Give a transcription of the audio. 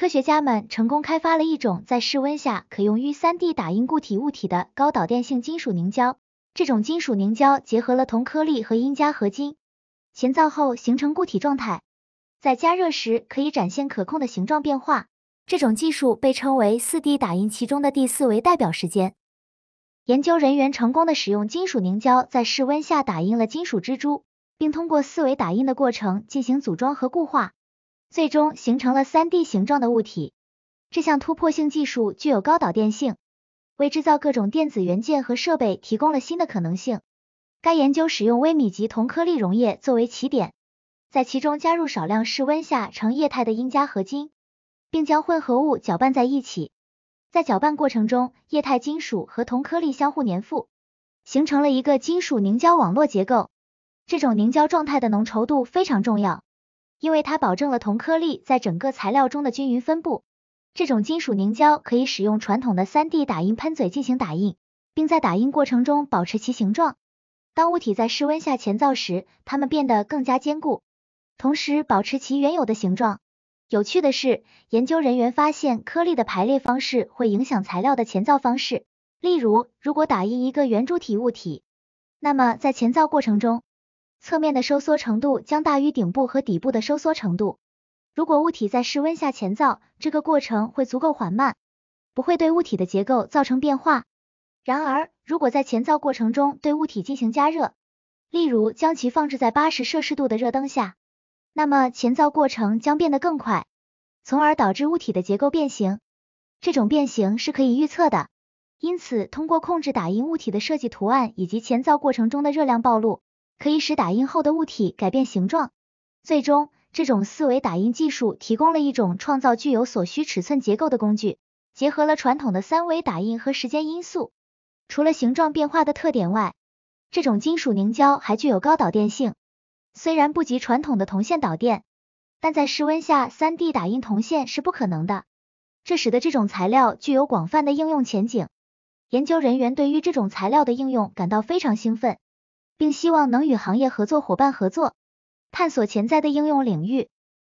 科学家们成功开发了一种在室温下可用于 3D 打印固体物体的高导电性金属凝胶。这种金属凝胶结合了铜颗粒和铟镓合金，前造后形成固体状态，在加热时可以展现可控的形状变化。这种技术被称为 4D 打印，其中的第四维代表时间。研究人员成功的使用金属凝胶在室温下打印了金属蜘蛛，并通过四维打印的过程进行组装和固化。最终形成了 3D 形状的物体。这项突破性技术具有高导电性，为制造各种电子元件和设备提供了新的可能性。该研究使用微米级铜颗粒溶液作为起点，在其中加入少量室温下呈液态的英加合金，并将混合物搅拌在一起。在搅拌过程中，液态金属和铜颗粒相互粘附，形成了一个金属凝胶网络结构。这种凝胶状态的浓稠度非常重要。因为它保证了铜颗粒在整个材料中的均匀分布，这种金属凝胶可以使用传统的三 D 打印喷嘴进行打印，并在打印过程中保持其形状。当物体在室温下前造时，它们变得更加坚固，同时保持其原有的形状。有趣的是，研究人员发现颗粒的排列方式会影响材料的前造方式。例如，如果打印一个圆柱体物体，那么在前造过程中，侧面的收缩程度将大于顶部和底部的收缩程度。如果物体在室温下前造，这个过程会足够缓慢，不会对物体的结构造成变化。然而，如果在前造过程中对物体进行加热，例如将其放置在八十摄氏度的热灯下，那么前造过程将变得更快，从而导致物体的结构变形。这种变形是可以预测的，因此通过控制打印物体的设计图案以及前造过程中的热量暴露。可以使打印后的物体改变形状，最终这种四维打印技术提供了一种创造具有所需尺寸结构的工具，结合了传统的三维打印和时间因素。除了形状变化的特点外，这种金属凝胶还具有高导电性，虽然不及传统的铜线导电，但在室温下三 D 打印铜线是不可能的，这使得这种材料具有广泛的应用前景。研究人员对于这种材料的应用感到非常兴奋。并希望能与行业合作伙伴合作，探索潜在的应用领域。